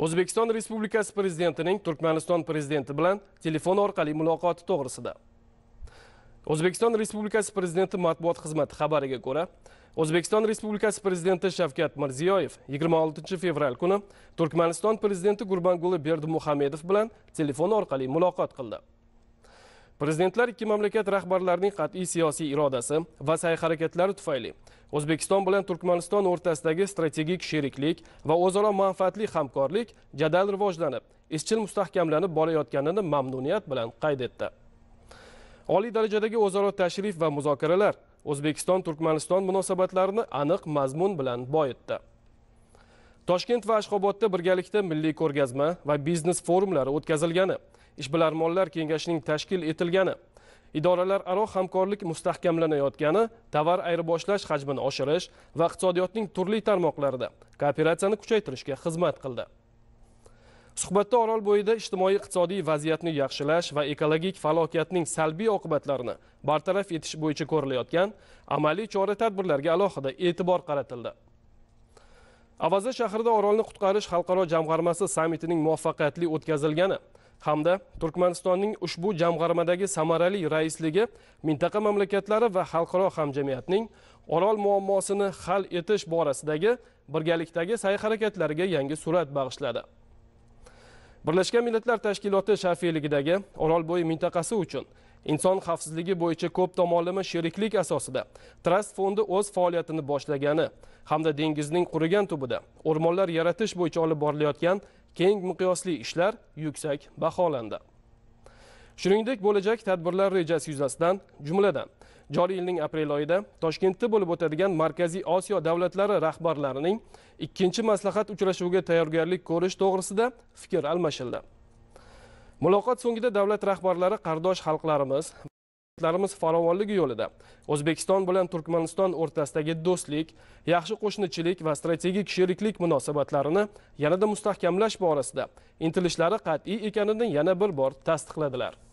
o'zbekiston respublikasi prezidentining turkmaniston prezidenti bilan telefon orqali muloqoti to'g'risida o'zbekiston respublikasi prezidenti matbuot xizmati xabariga ko'ra o'zbekiston respublikasi prezidenti shavkat mirziyoyev 26 fevral kuni turkmaniston prezidenti gurbanguli berdimuhamedov bilan telefon orqali muloqot qildi prezidentlar ikki mamlakat rahbarlarining qat'iy siyosiy irodasi va sa'y harakatlari tufayli o'zbekiston bilan turkmaniston o'rtasidagi strategik sheriklik va o'zaro manfaatli hamkorlik jadal rivojlanib izchil mustahkamlanib borayotganini mamnuniyat bilan qayd etdi oliy darajadagi o'zaro tashrif va muzokaralar o'zbekiston turkmaniston munosabatlarini aniq mazmun bilan boyitdi toshkent va ashxobodda birgalikda milliy ko'rgazma va biznes forumlari o'tkazilgani ishbilarmonlar kengashining tashkil etilgani idoralararo hamkorlik mustahkamlanayotgani tovar ayirboshlash hajmini oshirish va iqtisodiyotning turli tarmoqlarida kooperatsiyani kuchaytirishga xizmat qildi suhbatda orol bo'yida ijtimoiy iqtisodiy vaziyatni yaxshilash va ekologik falokatning salbiy oqibatlarini bartaraf etish bo'yicha ko'rilayotgan amaliy chora tadbirlarga alohida e'tibor qaratildi avaza shahrida orolni qutqarish xalqaro jamg'armasi sammitining muvaffaqiyatli o'tkazilgani hamda turkmanistonning ushbu jamg'armadagi samarali raisligi mintaqa mamlakatlari va xalqaro hamjamiyatning orol muammosini hal etish borasidagi birgalikdagi sa'y harakatlariga yangi surat bag'ishladi birlashgan millatlar tashkiloti shafiyligidagi bo'yi mintaqasi uchun inson xavfsizligi bo'yicha ko'p tomonlama sheriklik asosida trust fondi o'z faoliyatini boshlagani hamda dengizning qurigan tubida o'rmonlar yaratish bo'yicha olib borilayotgan keng miqyosli ishlar yuksak baholandi shuningdek bo'lajak tadbirlar rejasi yuzasidan jumladan joriy yilning aprel oyida toshkentda bo'lib o'tadigan markaziy osiyo davlatlari rahbarlarining ikkinchi maslahat uchrashuviga tayyorgarlik ko'rish to'g'risida fikr almashildi muloqot so'ngida davlat rahbarlari qardosh xalqlarimiz imkoniyatlarimiz farovonligi yo'lida o'zbekiston bilan turkmaniston o'rtasidagi do'stlik yaxshi qo'shnichilik va strategik sheriklik munosabatlarini yanada mustahkamlash borasida intilishlari qat'iy ekanini yana bir bor tasdiqladilar